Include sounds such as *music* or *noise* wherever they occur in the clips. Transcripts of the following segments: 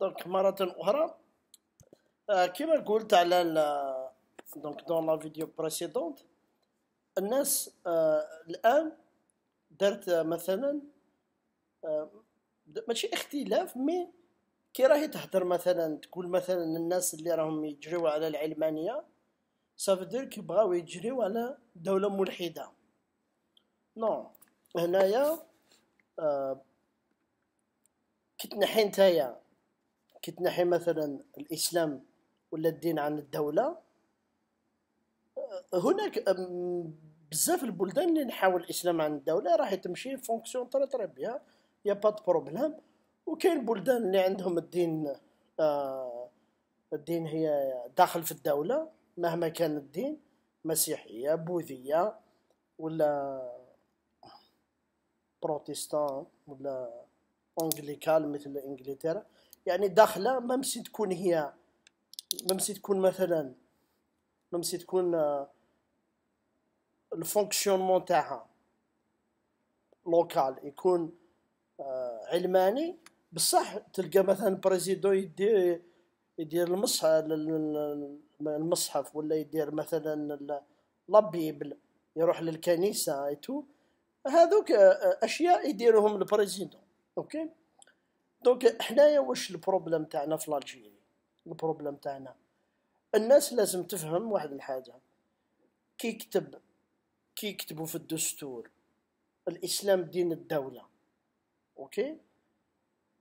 دونك مرة أخرى كما قلت على دونك دون لا فيديو بريسيدونت الناس الآن دارت مثلا ماشي اختلاف مي كي راهي تهدر مثلا تقول مثلا الناس اللي راهم يجريو على العلمانيه سافدير كيبغاو يجريو على دوله ملحده نو هنايا آه كي تنحي نتايا كي تنحي مثلا الاسلام ولا الدين عن الدوله آه، هناك بزاف البلدان اللي نحاول الاسلام عن الدوله راح تمشي فونكسيون تري تري بيان يا با دو بروبليم وكاين بلدان اللي عندهم الدين آه، الدين هي داخل في الدوله مهما كان الدين مسيحيه بوذيه ولا بروتستان ولا انجليكال مثل انجلترا يعني داخله ما ماشي تكون هي ما ماشي تكون مثلا ما ماشي تكون الفونكسيونمون تاعها لوكال يكون آه، علماني بصح تلقى مثلا بريزيدو يدير يدير المصحف المصحف ولا يدير مثلا لابيبل يروح للكنيسه ايتو هذوك آه، اشياء يديروهم البريزيدون اوكي دونك حنايا واش البروبليم تاعنا في لالجيري البروبليم تاعنا الناس لازم تفهم واحد الحاجه كي يكتب كي يكتبوا في الدستور الاسلام دين الدوله اوكي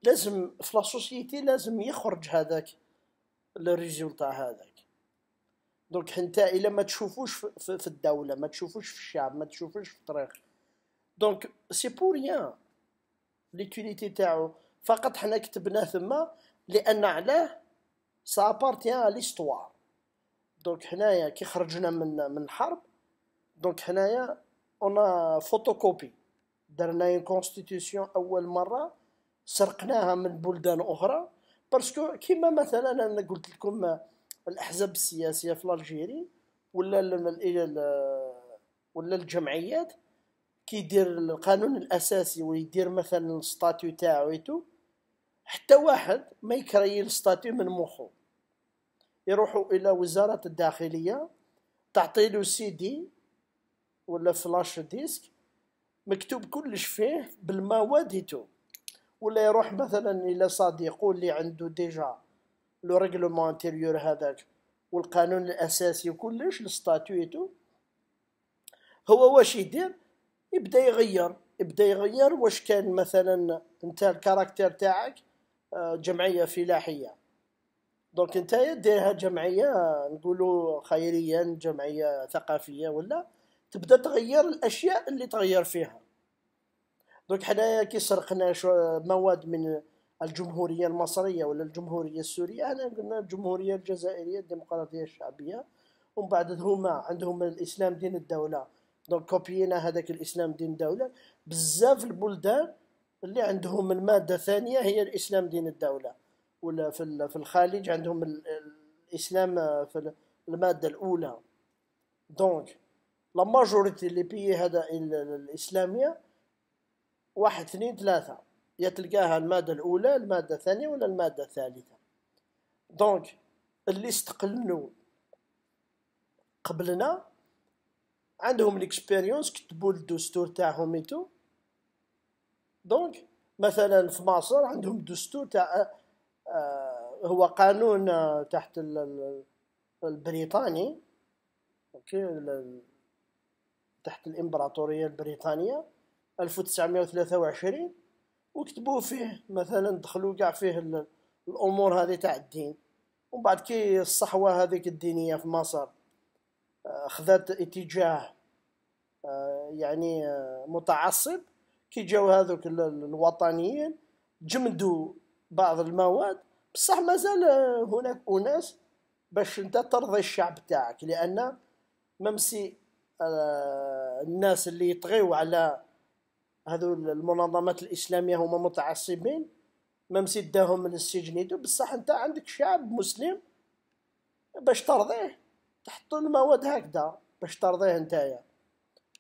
لازم في لاسوسيتي سوسيتي لازم يخرج هذاك الريزولتا هذاك دونك حتى الا ما تشوفوش في الدوله ما تشوفوش في الشعب ما تشوفوش في الطريق دونك سي بو ريان ليتيليتي تاعو فقط حنا كتبناه ثما لان علاه سابارتيان ليستوار دونك هنايا كي خرجنا من من الحرب دونك هنايا اون فوتوكوبي درنا اون كونستيتيسيون اول مره سرقناها من بلدان اخرى باسكو كيما مثلا انا قلت لكم الاحزاب السياسيه في الجيري ولا ولا الجمعيات كيدير القانون الاساسي ويدير مثلا الستاتيو تاعو حتى واحد ما يكري الستاتي من مخه يروحوا الى وزاره الداخليه تعطي له سيدي ولا فلاش ديسك مكتوب كلش فيه بالمواد هيتو ولا يروح مثلا الى صديق اللي عنده ديجا لو ريغلومون انتيريور هذاك والقانون الاساسي وكلش الستاتويتو هو واش يدير يبدا يغير يبدا يغير واش كان مثلا انت الكاركتر تاعك جمعيه فلاحيه دونك انت ديرها جمعيه نقولوا خيريه جمعيه ثقافيه ولا تبدا تغير الاشياء اللي تغير فيها دونك حنايا كي سرقنا مواد من الجمهوريه المصريه ولا الجمهوريه السوريه انا قلنا الجمهوريه الجزائريه الديمقراطيه الشعبيه ومن بعد هما عندهم الاسلام دين الدوله دونك كوبينا هذاك الاسلام دين الدوله بزاف البلدان اللي عندهم المادة الثانية هي الإسلام دين الدولة ولا في في الخليج عندهم الإسلام آه، في المادة الأولى دونك لا ماجوريتي لي بيي هذا الإسلامية واحد اثنين ثلاثة يا تلقاها المادة الأولى المادة الثانية ولا المادة الثالثة دونك اللي استقلنوا قبلنا عندهم ليكسبيريونس كتبوا الدستور تاعهم ايتو دونك مثلا في مصر عندهم دستور تاع آه، هو قانون آه، تحت البريطاني اوكي تحت الامبراطوريه البريطانيه 1923 وكتبوا فيه مثلا دخلوا كاع فيه الامور هذه تاع الدين ومن بعد كي الصحوه هذيك الدينيه في مصر آه، خذات اتجاه يعني متعصب كي جاو هذوك الوطنيين جمدوا بعض المواد بصح مازال هناك اناس باش انت ترضي الشعب تاعك لان ممسي آه، الناس اللي يطغيو على هذو المنظمات الاسلاميه هما متعصبين ممسي داهم من السجن يدو بصح انت عندك شعب مسلم باش ترضيه تحط المواد هكذا باش ترضيه نتايا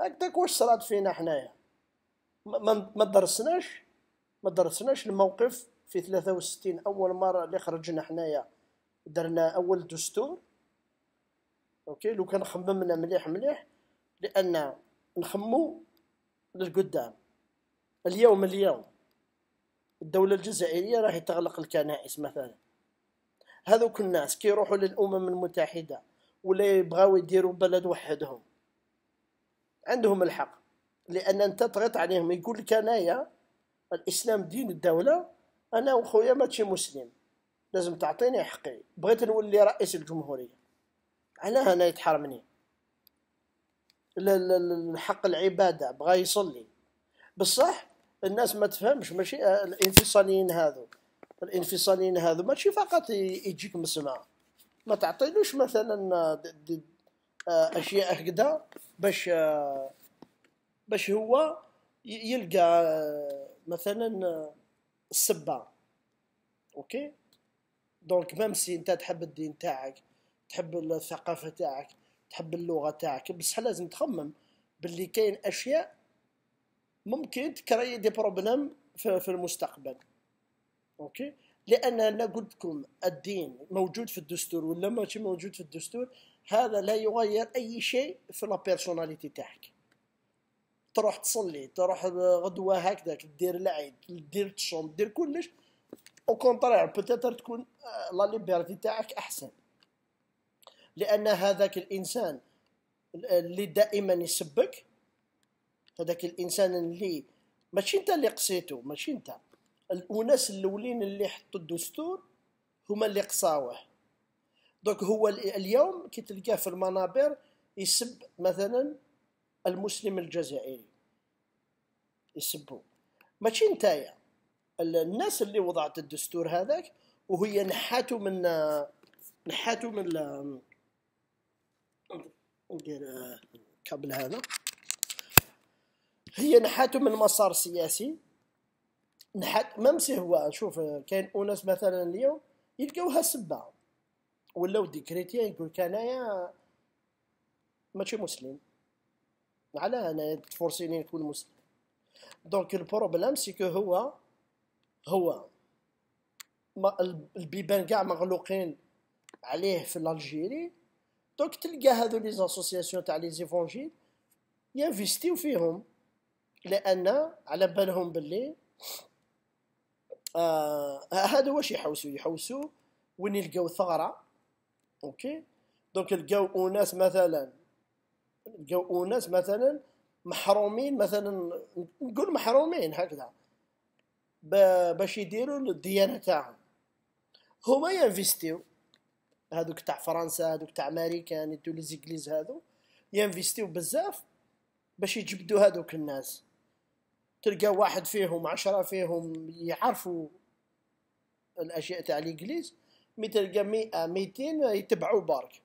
هكذاك واش صرات فينا حنايا ما درسناش ما درسناش الموقف في 63 اول مره اللي خرجنا حنايا درنا اول دستور اوكي لو كان خممنا مليح مليح لان نخمو للقدام اليوم اليوم الدولة الجزائرية راهي تغلق الكنائس مثلا هذوك الناس كي يروحوا للأمم المتحدة ولا يبغاو يديروا بلد وحدهم عندهم الحق لان انت طريت عليهم يقول لك انايا الاسلام دين الدوله انا وخويا ماشي مسلم لازم تعطيني حقي بغيت نولي رئيس الجمهوريه علاه انا يتحرمني حق العباده بغى يصلي بصح الناس ما تفهمش ماشي آه، الانفصاليين هذو الانفصاليين هذو ماشي فقط يجيك مسمع ما تعطيلوش مثلا دي آه، دي آه، اشياء هكذا باش باش هو يلقى آه، مثلا آه، السبة اوكي دونك ميم سي انت تحب الدين تاعك تحب الثقافه تاعك تحب اللغه تاعك بصح لازم تخمم باللي كاين اشياء ممكن تكري دي بروبليم في المستقبل اوكي لان انا قلت لكم الدين موجود في الدستور ولا ماشي موجود في الدستور هذا لا يغير اي شيء في لا بيرسوناليتي تاعك تروح تصلي تروح غدوه هكذاك دير العيد دير تشوم دير كلش او كونترير بوتيتر تكون لا آه، ليبرتي تاعك احسن لان هذاك الانسان اللي دائما يسبك هذاك الانسان اللي ماشي انت اللي قصيتو ماشي انت الاناس الاولين اللي حطوا الدستور هما اللي قصاوه دوك هو اليوم كي تلقاه في المنابر يسب مثلا المسلم الجزائري يسبوا ماشي نتايا الناس اللي وضعت الدستور هذاك وهي نحاتو من نحاتو من ندير كابل هذا هي نحاتو من مسار سياسي نحات ممسي هو شوف كاين اناس مثلا اليوم يلقاوها سبه ولاو ديكريتيان يقول لك انايا ماشي مسلم علاه انا تفورسيني نكون مسلم دونك البروبليم سيكو هو هو ما البيبان كاع مغلوقين عليه في الجيري دونك تلقى هذو لي زاسوسياسيون تاع لي زيفونجيل ينفستيو فيهم لان على بالهم باللي آه هذا واش يحوسوا يحوسوا وين يلقاو ثغره اوكي دونك لقاو اناس مثلا لقوا اناس مثلا محرومين مثلا نقول محرومين هكذا باش يديروا الديانه تاعهم هما ينفيستيو هذوك تاع فرنسا هذوك تاع امريكا يعني تو ليزيكليز هذو ينفيستيو بزاف باش يجبدوا هذوك الناس تلقى واحد فيهم عشرة فيهم يعرفوا الاشياء تاع الانجليز مي تلقى مئة ميتين يتبعوا برك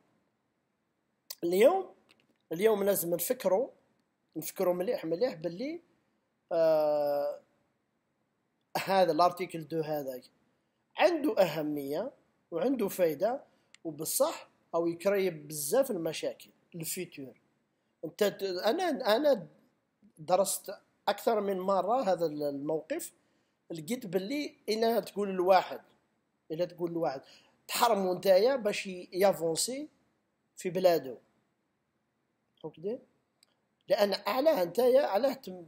اليوم اليوم لازم نفكروا نفكروا مليح مليح باللي آه هذا الارتيكل دو هذا عنده اهميه وعنده فايده وبالصح او يكريب بزاف المشاكل الفيتور انت انا انا درست اكثر من مره هذا الموقف لقيت باللي الا تقول لواحد الا تقول لواحد تحرمو نتايا باش يافونسي في بلادو اوكي لان علاه نتايا علاه تم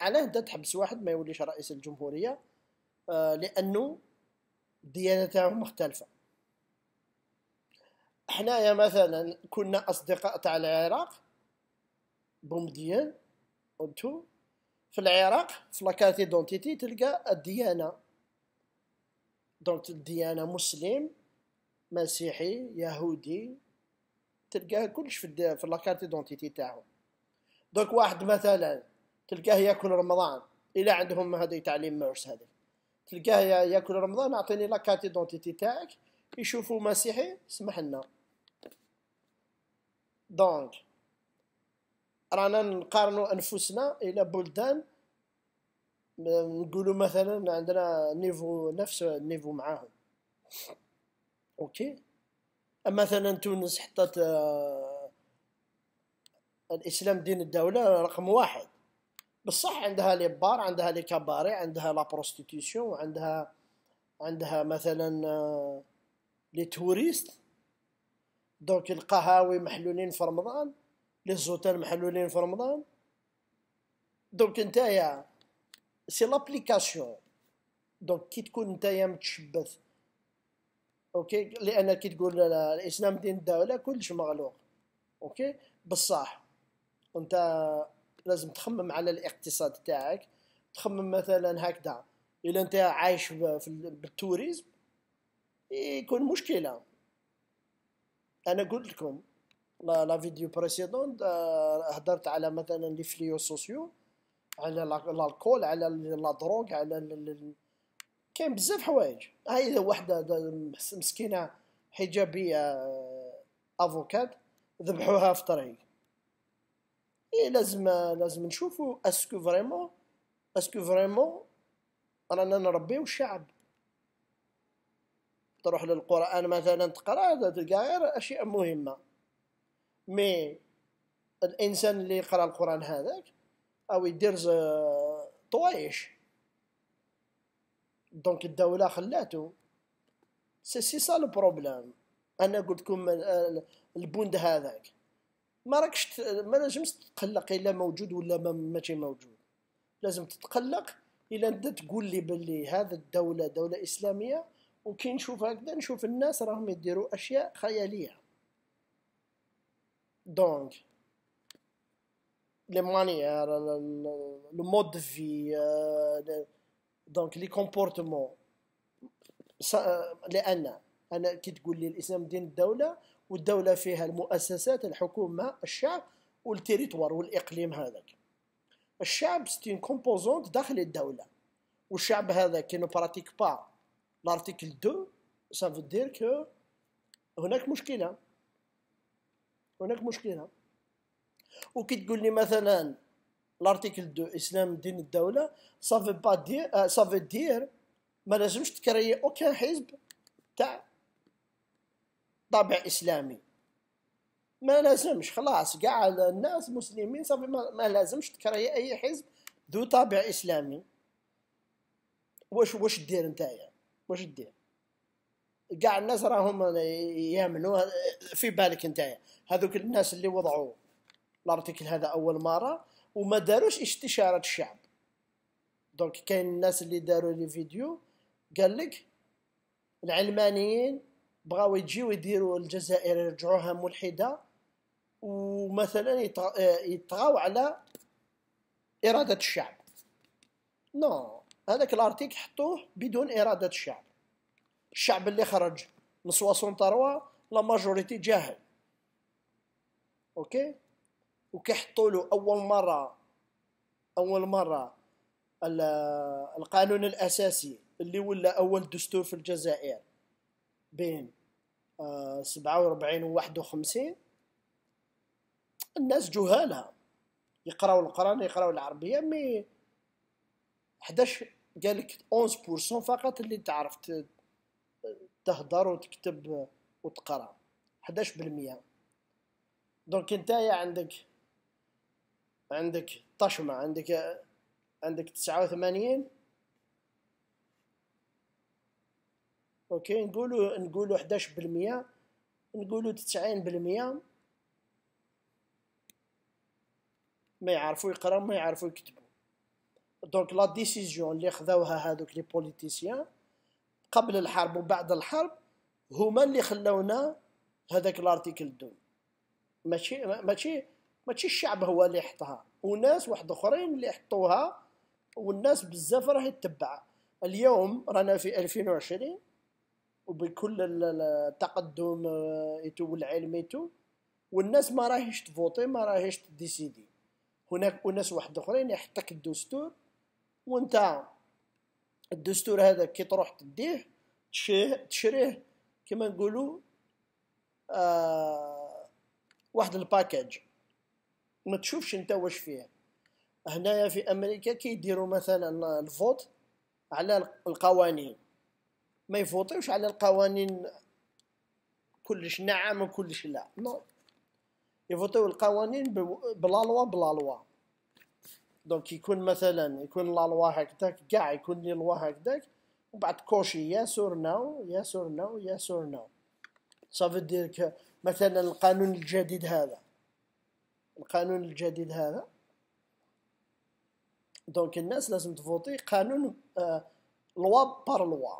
علاه انت تحبس واحد ما يوليش رئيس الجمهوريه آه لانه الديانه تاعو مختلفه حنايا مثلا كنا اصدقاء تاع العراق بومديان انتو في العراق في لاكارت دونتيتي تلقى الديانه دونك الديانه مسلم مسيحي يهودي تلقاه كلش في في لاكارت ايدونتيتي تاعو دونك واحد مثلا تلقاه ياكل رمضان الى عندهم هذا تعليم مورس هذا تلقاه ياكل رمضان اعطيني لاكارت ايدونتيتي تاعك يشوفوا مسيحي اسمح لنا دونك رانا نقارنوا انفسنا الى بلدان نقولوا مثلا عندنا نيفو نفس النيفو معاهم اوكي مثلا تونس حطت آه، الاسلام دين الدوله رقم واحد بصح عندها لي بار عندها لي كاباري عندها لا بروستيتيسيون عندها عندها مثلا آه، لي توريست دونك القهاوي محلولين في رمضان لي زوتيل محلولين في رمضان دونك نتايا سي لابليكاسيون دونك كي تكون نتايا متشبث اوكي لان كي تقول الاسلام دين الدوله كلش مغلوق اوكي بصح انت لازم تخمم على الاقتصاد تاعك تخمم مثلا هكذا الا انت عايش في بالتوريزم يكون مشكله انا قلت لكم لا فيديو بريسيدونت هضرت آه، على مثلا لي فليو سوسيو على الكول على لا دروغ على كاين بزاف حوايج هاي وحده مسكينه حجابيه آه، افوكاد ذبحوها في طريق اي لازم لازم نشوفوا اسكو فريمون اسكو فريمون رانا نربيو الشعب تروح للقران مثلا تقرا تلقى غير اشياء مهمه مي الانسان اللي يقرا القران هذاك او يدير آه، طوايش دونك الدوله خلاته سي سي سا لو بروبليم انا قلت لكم البند هذاك ما راكش ما نجمش تتقلق الا موجود ولا ما ماشي موجود لازم تتقلق الا انت تقول لي باللي هذا الدوله دوله اسلاميه وكي نشوف هكذا نشوف الناس راهم يديروا اشياء خياليه دونك لي مانيير لو مود في آه، دونك لي كومبورتمون لان انا كي تقول لي الاسلام دين الدوله والدوله فيها المؤسسات الحكومه الشعب والتريتوار والاقليم هذاك الشعب ستين كومبوزونت داخل الدوله والشعب هذا كي نو براتيك با لارتيكل 2 سا دير كو هناك مشكله هناك مشكله وكي تقول لي مثلا لارتيكل دو اسلام دين الدوله صافي با دير صافي دير ما لازمش تكري اوكان حزب تاع طابع اسلامي ما لازمش خلاص كاع الناس مسلمين صافي ما لازمش تكري اي حزب ذو طابع اسلامي واش واش دير نتايا واش دير كاع الناس راهم يامنوا في بالك نتايا هذوك الناس اللي وضعوا الارتيكل هذا اول مره وما داروش استشاره الشعب دونك كاين الناس اللي داروا لي فيديو قال لك العلمانيين بغاو يجيو يديروا الجزائر يرجعوها ملحده ومثلا يطغاو على اراده الشعب نو هذاك الارتيك حطوه بدون اراده الشعب الشعب اللي خرج من 63 لا ماجوريتي جاهل اوكي وكيحطوا له اول مره اول مره القانون الاساسي اللي ولا اول دستور في الجزائر بين آه، سبعة وربعين وواحد وخمسين الناس جهالها يقراو القرآن يقراو العربية مي حداش قالك 11% فقط اللي تعرف تهضر وتكتب وتقرا 11% دونك نتايا عندك عندك طشمة عندك عندك تسعة وثمانين اوكي نقولوا نقولوا 11% نقولوا 90% ما يعرفوا يقراو ما يعرفوا يكتبوا دونك لا ديسيزيون اللي خذاوها هذوك لي بوليتيسيان قبل الحرب وبعد الحرب هما اللي خلونا هذاك الارتيكل دو ماشي ماشي ماشي الشعب هو اللي حطها وناس واحد اخرين اللي حطوها والناس بزاف راه يتبعها اليوم رانا في 2020 وبكل التقدم آه، ايتو والعلم ايتو والناس ما راهيش تفوتي ما راهيش تديسيدي هناك اناس واحد اخرين يحطك الدستور وانت الدستور هذا كي تروح تديه تشريه كما نقولوا آه واحد الباكاج ما تشوفش انت واش فيه هنايا في امريكا كيديروا مثلا الفوت على القوانين ما يفوتوش على القوانين كلش نعم وكلش لا نو يفوتوا القوانين بلا لوا بلا لوا دونك يكون مثلا يكون لا لوا هكذاك كاع يكون لي لوا هكذاك وبعد بعد كوشي يا سور نو يا سور نو يا سور نو صافي دير مثلا القانون الجديد هذا القانون الجديد هذا دونك الناس لازم تفوتي قانون آه، لوا بار لوا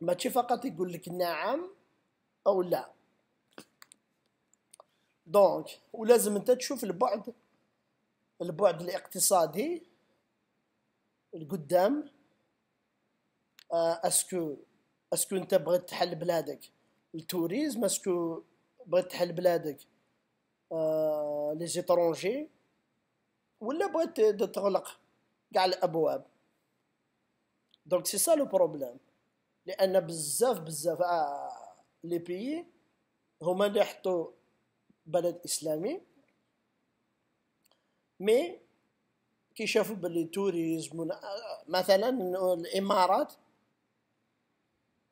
ماشي فقط يقول لك نعم او لا دونك ولازم انت تشوف البعد البعد الاقتصادي القدام آه، اسكو اسكو انت بغيت تحل بلادك التوريزم اسكو بغيت تحل بلادك آه، لي زيترونجي ولا بغيت تغلق كاع الابواب دونك سي سا لو بروبليم لان بزاف بزاف آه، لي بيي هما اللي حطوا بلد اسلامي مي كي شافوا باللي توريزم آه، مثلا الامارات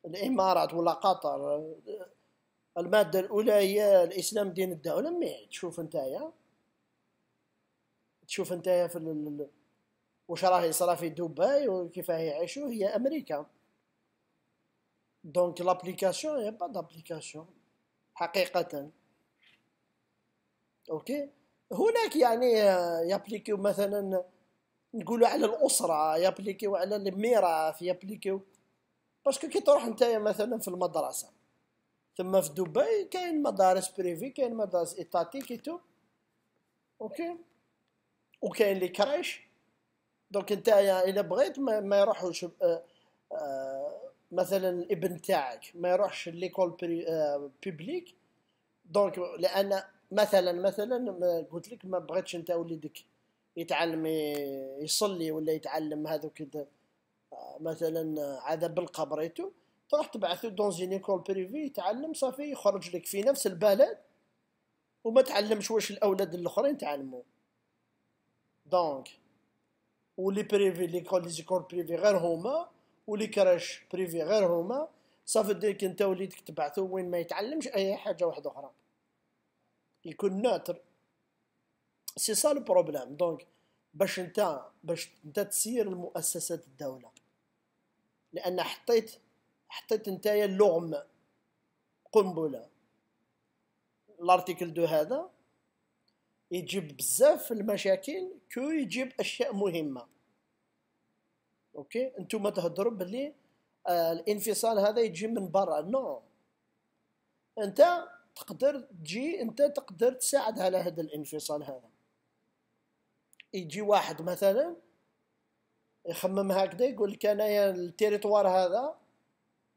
الامارات ولا قطر المادة الأولى هي الإسلام دين الدولة مي تشوف نتايا تشوف نتايا في ال... واش راهي صرا في دبي وكيفاه يعيشوا هي أمريكا دونك لابليكاسيون هي با دابليكاسيون حقيقة أوكي هناك يعني آه، يابليكيو مثلا نقولوا على الأسرة يابليكيو على الميراث يابليكيو باسكو كي تروح نتايا مثلا في المدرسة تما في دبي كاين مدارس بريفي كاين مدارس ايطاتي كيتو اوكي وكاين لي كريش دونك نتايا الا بغيت ما, ما يروحوش آه آه مثلا الابن تاعك ما يروحش ليكول آه دونك لان مثلا مثلا قلت لك ما بغيتش انت وليدك يتعلم يصلي ولا يتعلم هذوك آه، مثلا عذاب القبر تروح تبعثو زين ايكول بريفي يتعلم صافي يخرج لك في نفس البلد وما تعلمش واش الاولاد الاخرين تعلموا دونك ولي بريفي ليكول ليزيكول بريفي غير هما ولي كراش بريفي غير هما صافي ديرك انت وليدك تبعثو وين ما يتعلمش اي حاجه واحده اخرى يكون ناتر سي سا لو بروبليم دونك باش انت باش انت تسير المؤسسات الدوله لان حطيت حطيت نتايا اللغم قنبله الارتيكل دو هذا يجيب بزاف المشاكل كو يجيب اشياء مهمه اوكي نتوما تهضروا بلي آه الانفصال هذا يجي من برا نو انت تقدر تجي انت تقدر تساعد على هذا الانفصال هذا يجي واحد مثلا يخمم هكذا يقول لك انايا التيريتوار هذا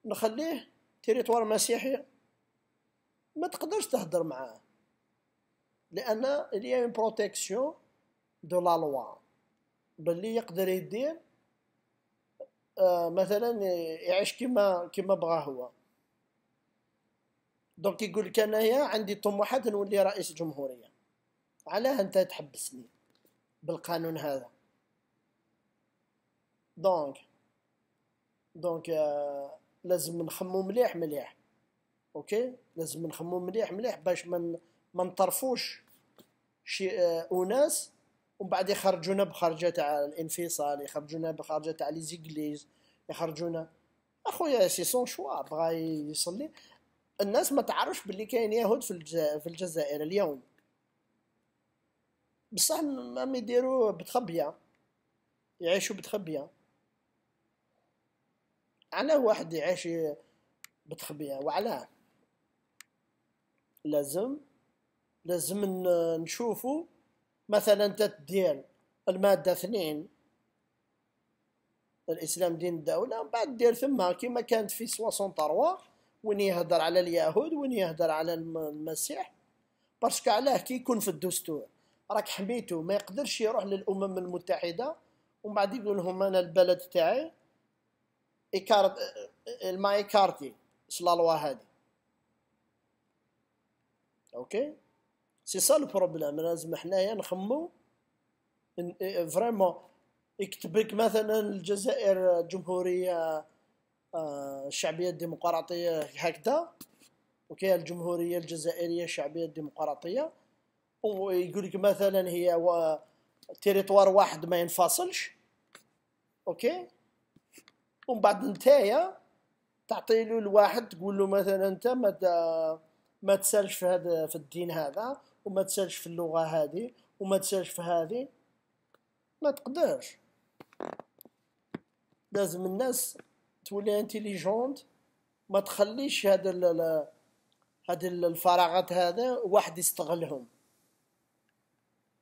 نخليه تيريتوار مسيحي ما تقدرش تهضر معاه لان اللي اون بروتيكسيون دو لا لوا باللي يقدر يدير آه، مثلا يعيش كيما كيما بغا هو دونك يقول لك انايا عندي طموحات نولي رئيس جمهوريه علاه انت تحبسني بالقانون هذا دونك دونك آه لازم نخمو مليح مليح اوكي لازم نخمو مليح مليح باش ما ما نطرفوش شي آه، اناس ومن بعد يخرجونا بخرجه تاع الانفصال يخرجونا بخرجه تاع لي زيغليز يخرجونا اخويا سي سون شوا بغا يصلي الناس ما تعرفش باللي كاين يهود في في الجزائر اليوم بصح ما يديروا بتخبيه يعيشوا بتخبيه علاه واحد يعيش بتخبيه وعلى لازم لازم نشوفه مثلا تدير الماده اثنين الاسلام دين الدوله من بعد دير ثم كما كانت في 63 وين يهدر على اليهود وين يهدر على المسيح باسكو علاه كي يكون في الدستور راك حميته ما يقدرش يروح للامم المتحده ومن بعد يقول لهم انا البلد تاعي إيكارت الماي كارتي سلالوا هادي أوكي سي سا لو بروبليم لازم حنايا نخمو إيه، فريمون يكتبك مثلا الجزائر جمهورية الشعبية آه، الديمقراطية هكذا اوكي الجمهورية الجزائرية الشعبية الديمقراطية ويقول لك مثلا هي تريتوار تيريتوار واحد ما ينفصلش اوكي ومن بعد نتايا تعطي له الواحد تقول له مثلا انت ما ما تسالش في هذا في الدين هذا وما تسالش في اللغه هذه وما تسالش في هذه ما تقدرش لازم الناس تولي انتيليجونت ما تخليش هذا هذا الفراغات هذا واحد يستغلهم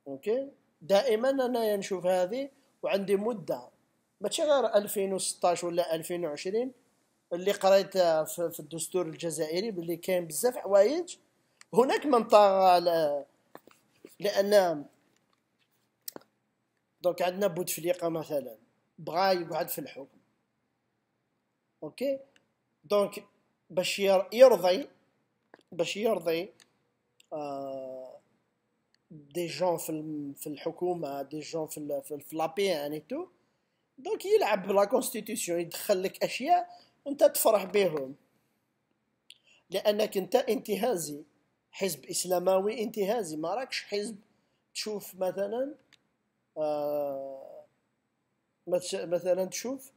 اوكي دائما انا نشوف هذه وعندي مده ماشي غير 2016 ولا 2020 اللي قريت في الدستور الجزائري باللي كاين بزاف حوايج هناك من طغى لان دونك عندنا بوتفليقه مثلا بغا يقعد في الحكم اوكي دونك باش يرضي باش يرضي آه دي جون في الحكومه دي جون في لابي يعني تو دونك يلعب بلا كونستيتيسيون يدخل لك اشياء وانت تفرح بهم لانك انت انتهازي حزب اسلاموي انتهازي ما راكش حزب تشوف مثلا آه مثلا تشوف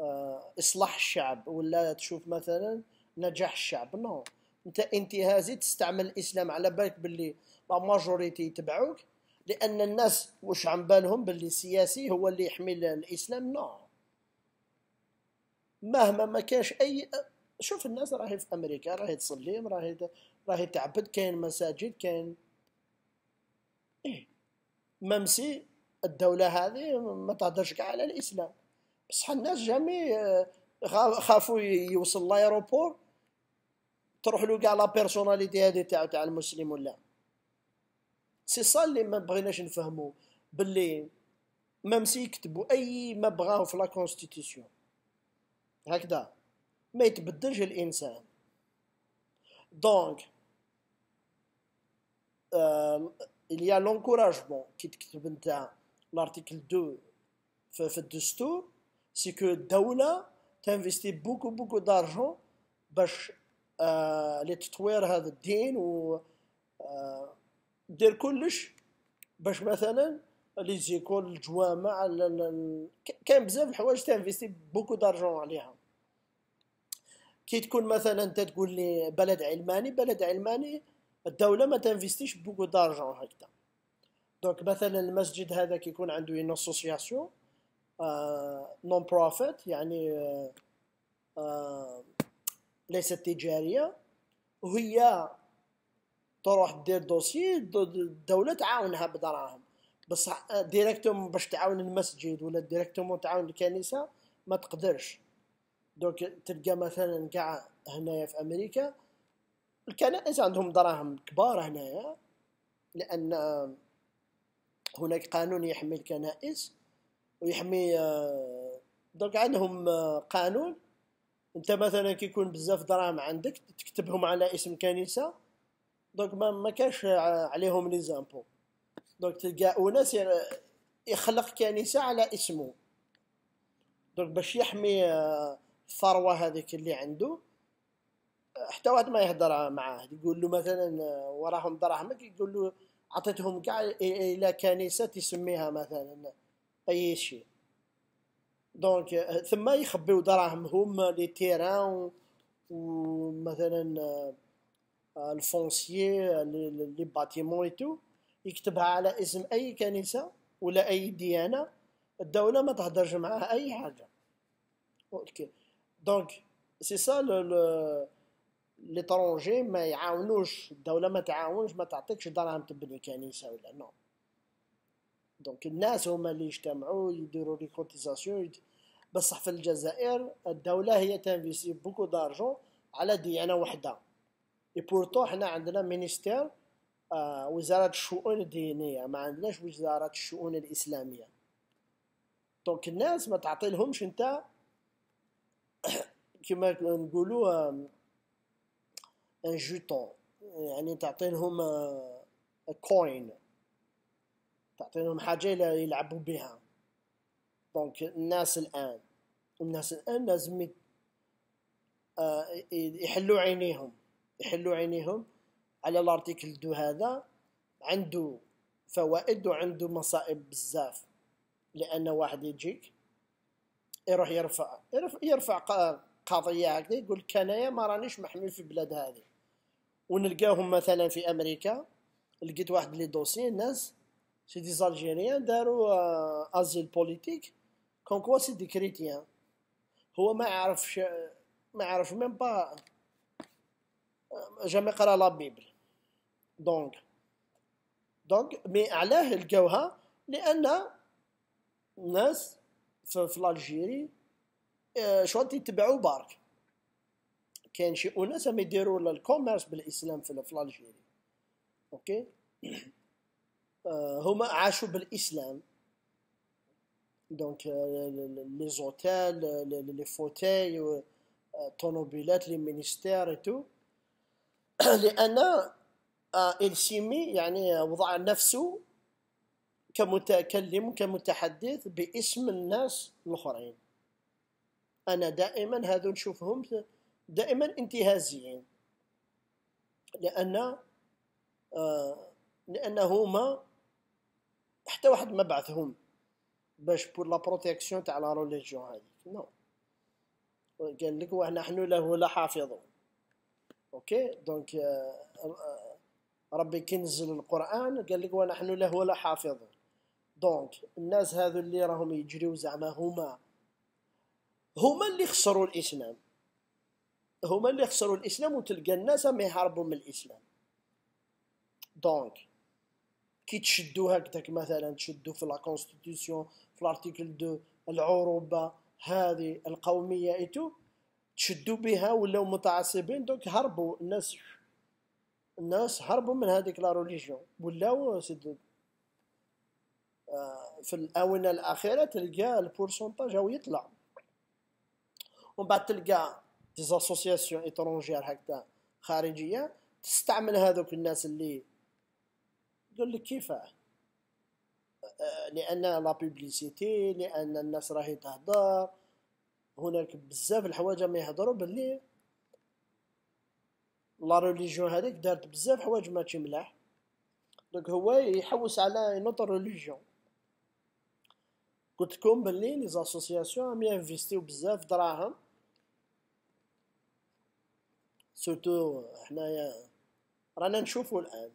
آه اصلاح الشعب ولا تشوف مثلا نجاح الشعب نو انت انتهازي تستعمل الاسلام على بالك باللي لا ماجوريتي يتبعوك لان الناس واش عم بالهم باللي السياسي هو اللي يحمي الاسلام نوع مهما ما كانش اي شوف الناس راهي في امريكا راهي تصلي راهي راهي تعبد كاين مساجد كاين ايه ممسي الدولة هذه ما تهدرش كاع على الاسلام بصح الناس جامي آه، خافوا يوصل لايروبور تروح له كاع لا بيرسوناليتي هذه تاع تاع المسلم ولا c'est ça même ما بغيناش نفهمو constitution. Donc euh, il y a l'encouragement qui dans l'article 2 la c'est que Daoula investit beaucoup beaucoup d'argent pour euh, les ou euh, دير كلش باش مثلا لي زيكول الجوامع كاين بزاف الحوايج تانفيستي بوكو دارجون عليها كي تكون مثلا انت تقول لي بلد علماني بلد علماني الدوله ما تنفيستيش بوكو دارجون هكذا دونك مثلا المسجد هذا كيكون عنده اون اسوسياسيون نون بروفيت يعني آه،, آه ليست تجاريه وهي تروح دير دوسي الدوله تعاونها بدراهم بصح ديريكتوم باش تعاون المسجد ولا ديريكتوم تعاون الكنيسه ما تقدرش دونك تلقى مثلا كاع هنايا في امريكا الكنائس عندهم دراهم كبار هنايا لان هناك قانون يحمي الكنائس ويحمي آه، دونك عندهم آه، قانون انت مثلا كي يكون بزاف دراهم عندك تكتبهم على اسم كنيسه دونك ما ما كانش عليهم لي زامبو دونك تلقى اناس يخلق كنيسه على اسمه دونك باش يحمي الثروه هذيك اللي عنده حتى واحد ما يهضر معاه يقول له مثلا وراهم دراهمك يقول له عطيتهم كاع الى كنيسه تسميها مثلا اي شيء دونك ثم يخبيو دراهمهم لي تيران ومثلا آه، الفونسيي لي باتيمون اي تو يكتبها على اسم اي كنيسه ولا اي ديانه الدوله ما تهدرش معاه اي حاجه اوكي دونك سي سا ليترونجي ما يعاونوش الدوله ما تعاونش ما تعطيكش دراهم تبني كنيسه ولا نو دونك الناس هما اللي يجتمعوا يديروا لي كوتيزاسيون بصح في الجزائر الدوله هي تنفيسي بوكو دارجون على ديانه وحده اي بورتو حنا عندنا مينيستير وزاره الشؤون الدينيه ما عندناش وزاره الشؤون الاسلاميه دونك الناس ما لهمش انت كما نقولوا ان جوتون يعني تعطي لهم كوين تعطي لهم حاجه يلعبوا بها دونك الناس الان الناس الان لازم يحلوا عينيهم يحلوا عينيهم على الارتيكل دو هذا عنده فوائد وعنده مصائب بزاف لان واحد يجيك يروح يرفع يرفع, يرفع قضيه هكذا يقول لك انايا ما رانيش محمي في البلاد هذه ونلقاهم مثلا في امريكا لقيت واحد لي دوسي الناس سي دي زالجيريان داروا آه، ازيل بوليتيك كونكوا سي دي كريتيان هو ما يعرفش ما يعرف ميم با جامي قرا لا بيبل دونك دونك مي علاه لقاوها لان الناس في, في الجيري شويه آه، يتبعوا بارك كاين شي اناس ما يديروا الكوميرس بالاسلام في الجيري اوكي آه، هما عاشوا بالاسلام دونك آه، لي زوتيل لي فوتاي طونوبيلات لي مينيستير اي تو *clears throat* لان آه، الشيمي يعني وضع نفسه كمتكلم كمتحدث باسم الناس الاخرين انا دائما هذو نشوفهم دائما انتهازيين لان آه، لان هما حتى واحد ما بعثهم باش بور لا بروتيكسيون تاع لا ريليجيون هذيك نو نعم. قال لك نحن له لا حافظون اوكي دونك آه، آه، ربي كنزل القران قال لك ونحن له ولا حافظ دونك الناس هذو اللي راهم يجريو زعما هما هما اللي خسروا الاسلام هما اللي خسروا الاسلام وتلقى الناس ما يهربوا من الاسلام دونك كي تشدو هكذاك مثلا تشدو في لا كونستيتيسيون في لارتيكل 2 العروبه هذه القوميه ايتو تشدوا بها ولاو متعصبين دونك هربوا الناس الناس هربوا من هذيك لا روليجيون ولاو سيد آه، في الاونه الاخيره تلقى البورسونتاج هو يطلع ومن بعد تلقى دي اسوسياسيون ايترونجير هكذا خارجيه تستعمل هذوك الناس اللي قول لك كيفاه لان لا بوبليسيتي لان الناس راهي تهضر هناك بزاف الحوايج ما يهضروا باللي لا ريليجيون هذيك دارت بزاف حوايج ماشي ملاح دونك هو يحوس على اون ريليجيون قلت لكم باللي لي زاسوسياسيون راهم انفيستيو بزاف دراهم سورتو حنايا رانا نشوفو الان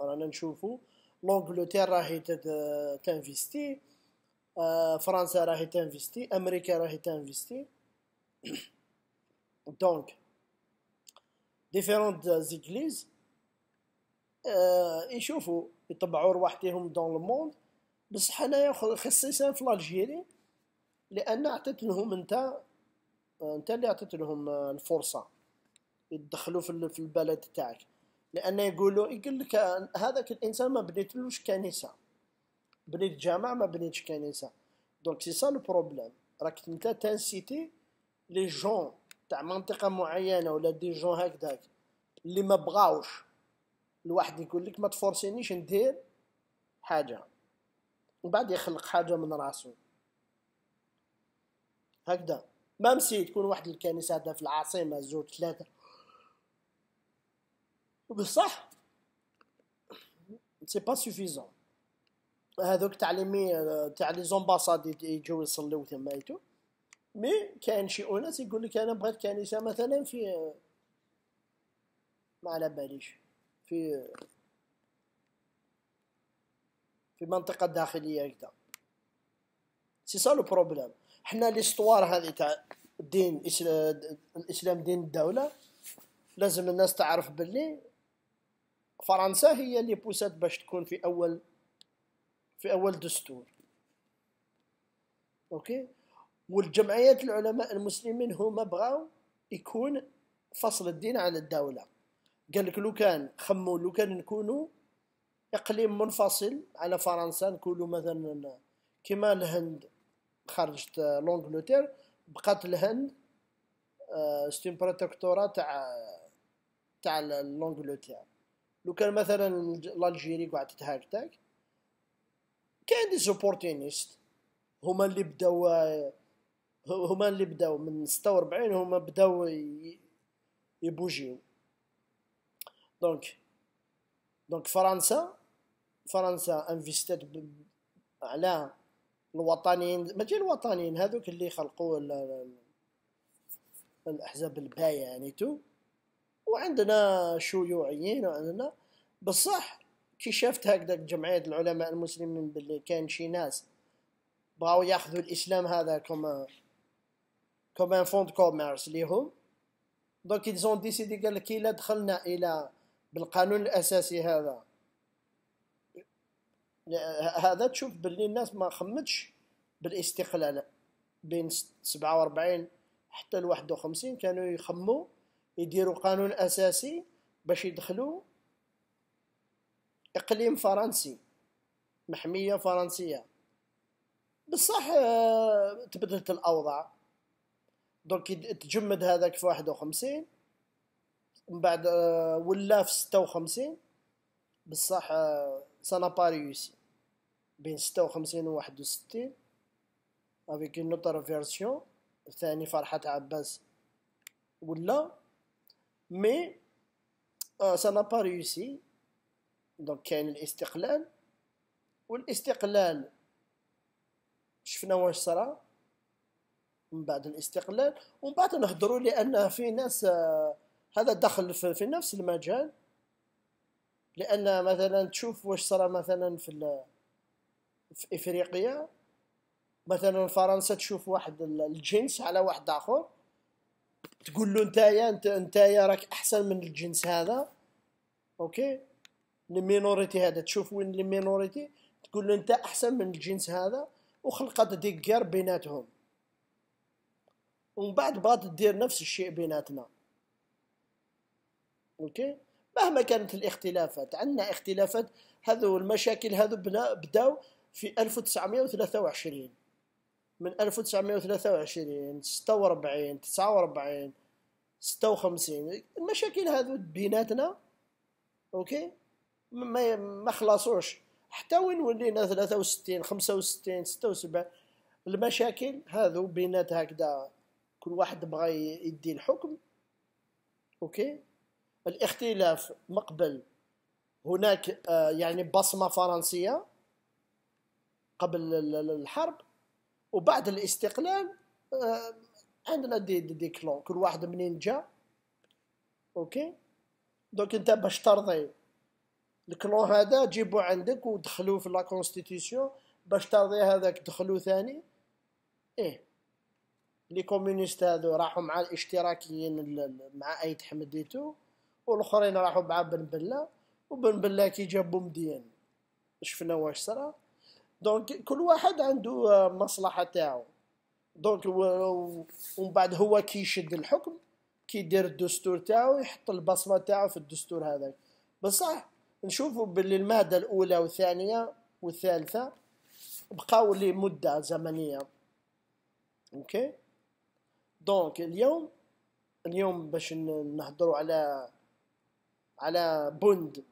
رانا نشوفو لونجلتير راهي تنفيستي آه، فرنسا راهي تنفيستي امريكا راهي تنفيستي دونك ديفيرونت زيكليز يشوفوا يطبعوا رواحتهم دون لو موند بصح انايا خصيصا في الجيري لان عطيت لهم انت آه، انت اللي عطيت لهم آه، الفرصه يدخلوا في البلد تاعك لان يقولوا يقول لك هذاك الانسان ما بديتلوش كنيسه بني الجامع ما بنيتش كنيسه دونك سي سا لو بروبليم راك انت تنسيتي لي جون تاع منطقه معينه ولا دي جون هكذاك اللي ما بغاوش الواحد يقول لك ما تفورسينيش ندير حاجه ومن بعد يخلق حاجه من راسو هكذا مامسي تكون واحد الكنيسه هذا في العاصمه زوج ثلاثه بصح سي با سوفيزون هذوك تعليمي تاع لي زومباساد يجوا تما يتو مي كاين شي اوناس يقول لك انا بغيت كنيسه مثلا في ما على باليش في في منطقه داخليه هكذا سي سا لو بروبليم حنا ليستوار هذه تاع الدين الاسلام دين الدوله لازم الناس تعرف باللي فرنسا هي اللي بوسات باش تكون في اول في أول دستور أوكي والجمعيات العلماء المسلمين هما بغاو يكون فصل الدين على الدولة قال لك لو كان خمو لو كان نكونوا إقليم منفصل على فرنسا نكونوا مثلا كما الهند خرجت لونجلتير بقات الهند آه، ستيم بروتكتورا تاع تاع لونجلتير لو كان مثلا الجيري قعدت هكذاك كاين دي زوبورتينيست هما اللي بداو هما اللي بداو من 46 هما بداو يبوجيو دونك دونك فرنسا فرنسا انفيستات على الوطنيين ماشي الوطنيين هذوك اللي خلقوا الاحزاب البايعه يعني تو وعندنا شيوعيين وعندنا بصح كي شفت هكذاك جمعيه العلماء المسلمين باللي كاين شي ناس بغاو ياخذوا الاسلام هذا كوم كوم ان فوند كوميرس ليهم دونك يلزون ديسيدي قال لك الا دخلنا الى بالقانون الاساسي هذا هذا تشوف باللي الناس ما خمتش بالاستقلال بين 47 حتى ل 51 كانوا يخموا يديروا قانون اساسي باش يدخلوا اقليم فرنسي محميه فرنسيه بصح آه، تبدلت الاوضاع دونك تجمد هذاك في 51 من بعد آه، ولا في 56 بصح سانا آه، با بين 56 و 61 افيك اون اوتر فيرسيون ثاني فرحة عباس ولا مي سانا با دونك كاين الاستقلال والاستقلال شفنا واش صرا من بعد الاستقلال ومن بعد نهضروا لان في ناس آه، هذا دخل في نفس المجال لان مثلا تشوف واش صرا مثلا في في افريقيا مثلا فرنسا تشوف واحد الجنس على واحد اخر تقول له نتايا انت نتايا راك احسن من الجنس هذا اوكي المينوريتي هذا تشوف وين المينوريتي تقول له انت احسن من الجنس هذا وخلقت ديكار بيناتهم ومن بعد بغات دير نفس الشيء بيناتنا اوكي مهما كانت الاختلافات عندنا اختلافات هذو المشاكل هذو بداو في 1923 من 1923 46 49 56 المشاكل هذو بيناتنا اوكي ما ما خلصوش حتى وين ولينا 63 65 76 المشاكل هذو بينات هكذا كل واحد بغى يدي الحكم اوكي الاختلاف مقبل هناك آه، يعني بصمه فرنسيه قبل الحرب وبعد الاستقلال آه، عندنا دي دي, دي كلون كل واحد منين جا اوكي دونك انت باش ترضي الكلون هذا جيبو عندك ودخلوه في لا كونستيتيسيون باش ترضي هذاك دخلو ثاني ايه لي كومونيست هادو راحوا مع الاشتراكيين مع ايت حمديتو والاخرين راحوا مع بن بلا وبن بلا كي جابو مدين شفنا واش صرا دونك كل واحد عنده آه، مصلحه تاعو دونك ومن بعد هو كي يشد الحكم كي يدير الدستور تاعو يحط البصمه تاعو في الدستور هذاك بصح نشوفوا باللي المادة الأولى والثانية والثالثة بقاو لمدة زمنية أوكي دونك اليوم اليوم باش نهضروا على على بوند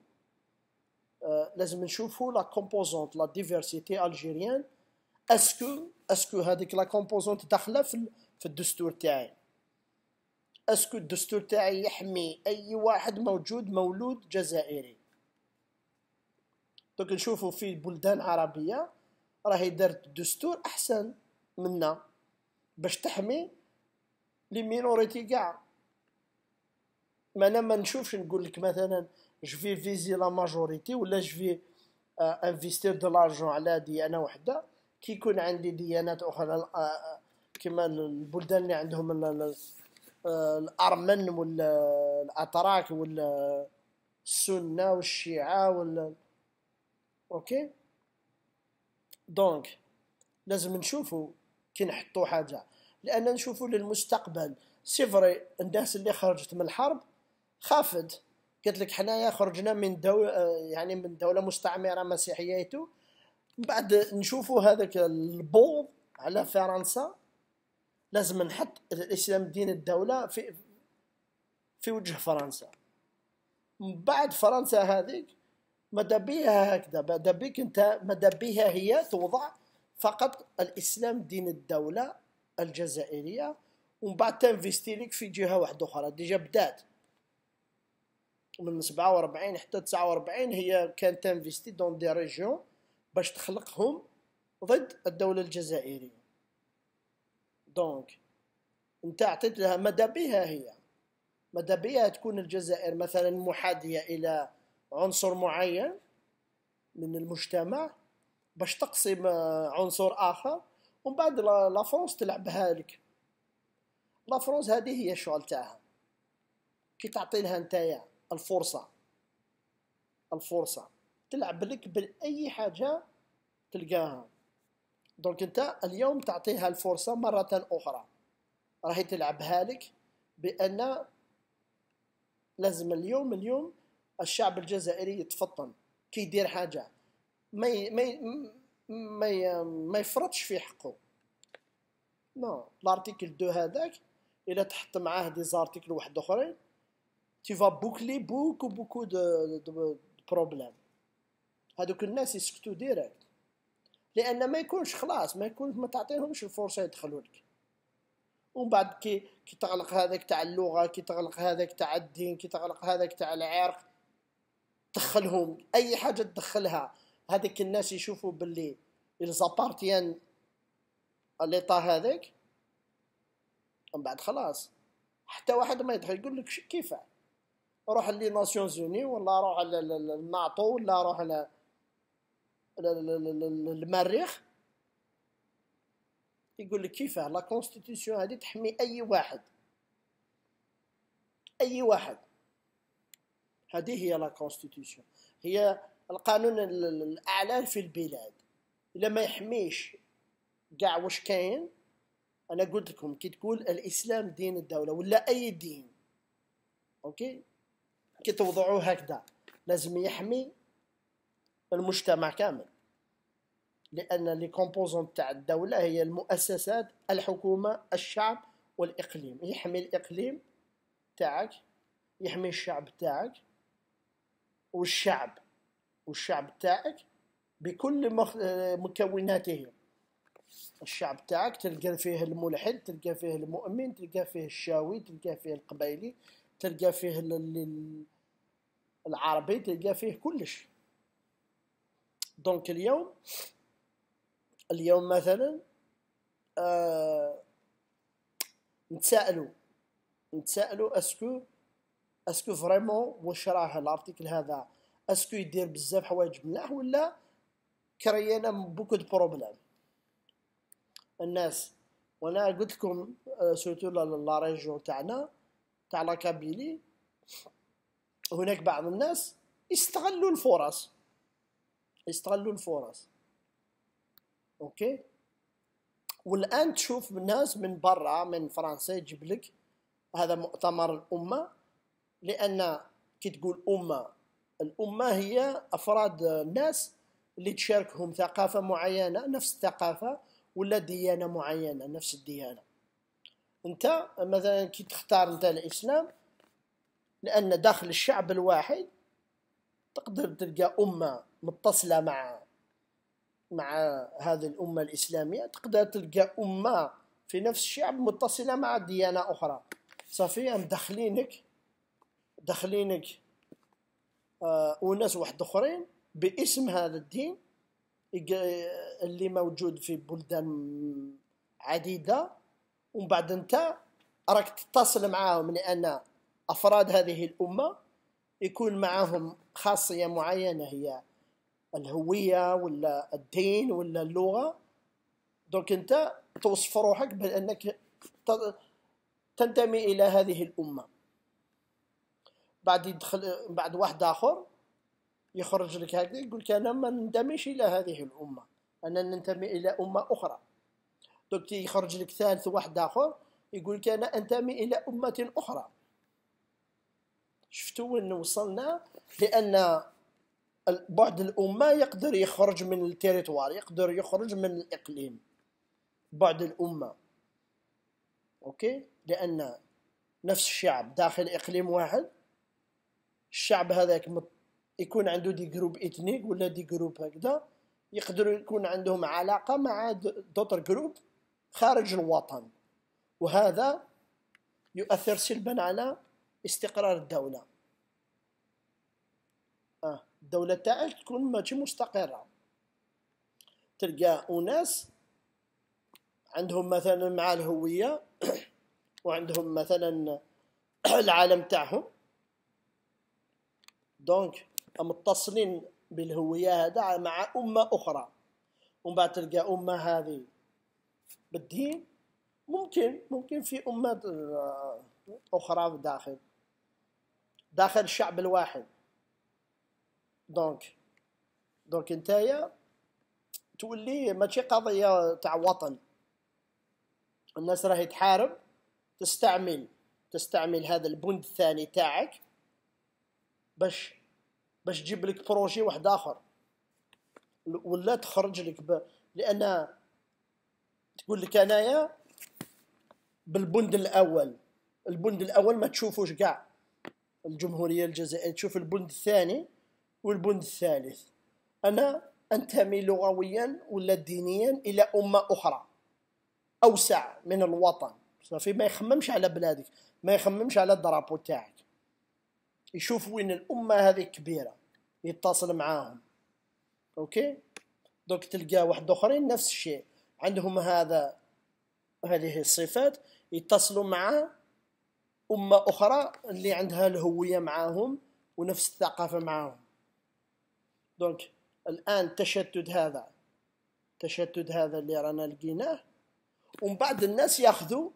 أه، لازم نشوفوا لا كومبوزونت لا ديفيرسيتي الجيريان اسكو اسكو هذيك لا كومبوزونت داخله في في الدستور تاعي اسكو الدستور تاعي يحمي اي واحد موجود مولود جزائري دوك نشوفوا في بلدان عربيه راهي دارت دستور احسن منا باش تحمي لي مينوريتي كاع ما انا ما نشوفش نقول لك مثلا جفي فيزي لا ماجوريتي ولا جفي آه انفيستير دو لارجون على ديانه وحده كي يكون عندي ديانات اخرى آه، آه، كيما البلدان اللي عندهم آه، الارمن ولا الاتراك ولا السنه والشيعه ولا اوكي دونك لازم نشوفوا كي نحطوا حاجه لان نشوفوا للمستقبل سي فري الناس اللي خرجت من الحرب خافت قلت لك حنايا خرجنا من دولة يعني من دولة مستعمرة مسيحيه من بعد نشوفوا هذاك البوض على فرنسا لازم نحط الإسلام دين الدولة في في وجه فرنسا من بعد فرنسا هذيك مدبيها هكذا مدبيك انت مدبيها هي توضع فقط الاسلام دين الدوله الجزائريه ومن بعد تنفيستي لك في جهه واحده اخرى ديجا بدات من 47 حتى 49 هي كانت تنفيستي دون دي ريجيون باش تخلقهم ضد الدوله الجزائريه دونك انت عطيت لها مدى بها هي مدى بها تكون الجزائر مثلا محاديه الى عنصر معين من المجتمع باش تقسم آه، عنصر اخر ومن بعد لا فرونس تلعبها لك لا فرونس هذه هي الشغل تاعها كي تعطي لها نتايا الفرصه الفرصه تلعب لك باي حاجه تلقاها دونك انت اليوم تعطيها الفرصه مره اخرى راهي تلعبها لك بان لازم اليوم اليوم الشعب الجزائري يتفطن كيدير حاجه ما ي... ما ي... ما ي... ما يفرطش في حقه نو لارتيكل دو هذاك الا تحط معاه دي زارتيكل واحد اخرين تي فا بوكلي بوكو بوكو دو, دو بروبليم هذوك الناس يسكتوا ديريكت لان ما يكونش خلاص ما يكون ما تعطيهمش الفرصه يدخلوا لك ومن بعد كي كي تغلق هذاك تاع اللغه كي تغلق هذاك تاع الدين كي تغلق هذاك تاع العرق تدخلهم اي حاجه تدخلها هذيك الناس يشوفوا باللي الزابارتيان ليطا هذاك من بعد خلاص حتى واحد ما يدخل يقول لك كيفاه روح لي ناسيونز اوني ولا روح على الناطو ولا روح على المريخ يقول لك كيفاه لا كونستيتيسيون هذه تحمي اي واحد اي واحد هذه هي لا كونستيتيوشن هي القانون الاعلى في البلاد الا ما يحميش كاع واش كاين انا قلت لكم كي تقول الاسلام دين الدوله ولا اي دين اوكي كي توضعوه هكذا لازم يحمي المجتمع كامل لان لي كومبوزون تاع الدوله هي المؤسسات الحكومه الشعب والاقليم يحمي الاقليم تاعك يحمي الشعب تاعك والشعب والشعب تاعك بكل مخ... مكوناته الشعب تاعك تلقى فيه الملحد تلقى فيه المؤمن تلقى فيه الشاوي تلقى فيه القبيلي تلقى فيه ال... العربي تلقى فيه كلش دونك اليوم اليوم مثلا آه نتسائلوا نتسائلوا اسكو اسكو فريمون واش راه الارتيكل هذا اسكو يدير بزاف حوايج ملاح ولا كريينا بوكو دو بروبليم الناس وانا قلت لكم آه، سورتو لا ريجون تاعنا تاع لا كابيلي هناك بعض الناس يستغلوا الفرص يستغلوا الفرص اوكي والان تشوف الناس من برا من فرنسا يجيب لك هذا مؤتمر الامه لان كي تقول امه الامه هي افراد الناس اللي تشاركهم ثقافه معينه نفس الثقافه ولا ديانه معينه نفس الديانه انت مثلا كي تختار انت الاسلام لان داخل الشعب الواحد تقدر تلقى امه متصله مع مع هذه الامه الاسلاميه تقدر تلقى امه في نفس الشعب متصله مع ديانه اخرى صافي مدخلينك داخلينك آه وناس واحد اخرين باسم هذا الدين اللي موجود في بلدان عديده ومن بعد انت راك تتصل معاهم لان افراد هذه الامه يكون معاهم خاصيه معينه هي الهويه ولا الدين ولا اللغه دونك انت توصف روحك بانك تنتمي الى هذه الامه بعد يدخل بعد واحد اخر يخرج لك هكذا يقول لك انا ما ننتميش الى هذه الامه انا ننتمي الى امه اخرى دوك يخرج لك ثالث واحد اخر يقول لك انا انتمي الى امه اخرى شفتوا وين وصلنا لان بعد الامه يقدر يخرج من التريتوار يقدر يخرج من الاقليم بعد الامه اوكي لان نفس الشعب داخل اقليم واحد الشعب هذاك يكون عنده دي جروب اثنيك ولا دي جروب هكذا يقدروا يكون عندهم علاقه مع دوتر جروب خارج الوطن وهذا يؤثر سلبا على استقرار الدوله اه الدوله تاعك تكون ماشي مستقره تلقى اناس عندهم مثلا مع الهويه *clears throat* وعندهم مثلا *clears throat* العالم تاعهم دونك متصلين بالهويه هذا مع امه اخرى ومن بعد تلقى امه هذه بالدين ممكن ممكن في امه آه، اخرى داخل داخل الشعب الواحد دونك دونك نتايا تولي ماشي قضيه تاع وطن الناس راهي تحارب تستعمل تستعمل هذا البند الثاني تاعك باش باش تجيب لك بروجي واحد اخر ولا تخرج لك ب... لان تقول لك انايا بالبند الاول البند الاول ما تشوفوش كاع الجمهوريه الجزائريه تشوف البند الثاني والبند الثالث انا انتمي لغويا ولا دينيا الى امه اخرى اوسع من الوطن صافي ما يخممش على بلادك ما يخممش على الدرابو تاعك يشوف وين الامه هذه كبيره يتصل معاهم اوكي دوك تلقى واحد اخرين نفس الشيء عندهم هذا هذه الصفات يتصلوا مع أمة أخرى اللي عندها الهوية معاهم ونفس الثقافة معاهم دونك الآن التشتت هذا التشتت هذا اللي رانا لقيناه ومن بعد الناس ياخذوا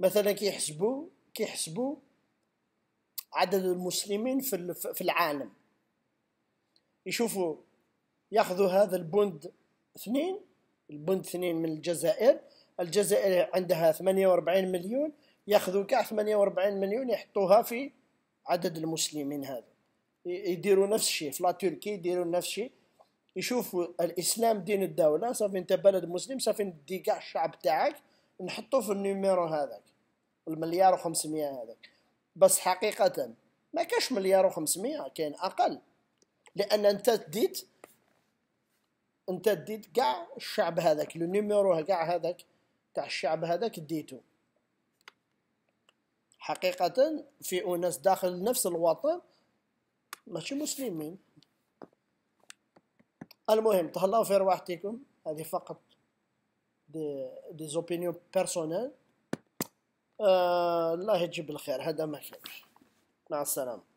مثلا كيحسبوا كيحسبوا عدد المسلمين في في العالم يشوفوا ياخذوا هذا البند اثنين البند اثنين من الجزائر الجزائر عندها 48 مليون ياخذوا كاع 48 مليون يحطوها في عدد المسلمين هذا يديروا نفس الشيء في لا تركي يديروا نفس الشيء يشوفوا الاسلام دين الدوله صافي انت بلد مسلم صافي ندي كاع الشعب تاعك نحطوه في النيميرو هذاك المليار و500 هذاك بس حقيقة ما كاش مليار و500 كاين أقل لأن أنت ديت أنت ديت كاع الشعب هذاك لو نيميرو كاع هذاك تاع الشعب هذاك ديتو حقيقة في أناس داخل نفس الوطن ماشي مسلمين المهم تهلاو في رواحتكم هذه فقط دي, دي زوبينيون بيرسونيل آه الله يجيب الخير هذا ما كانش مع السلامه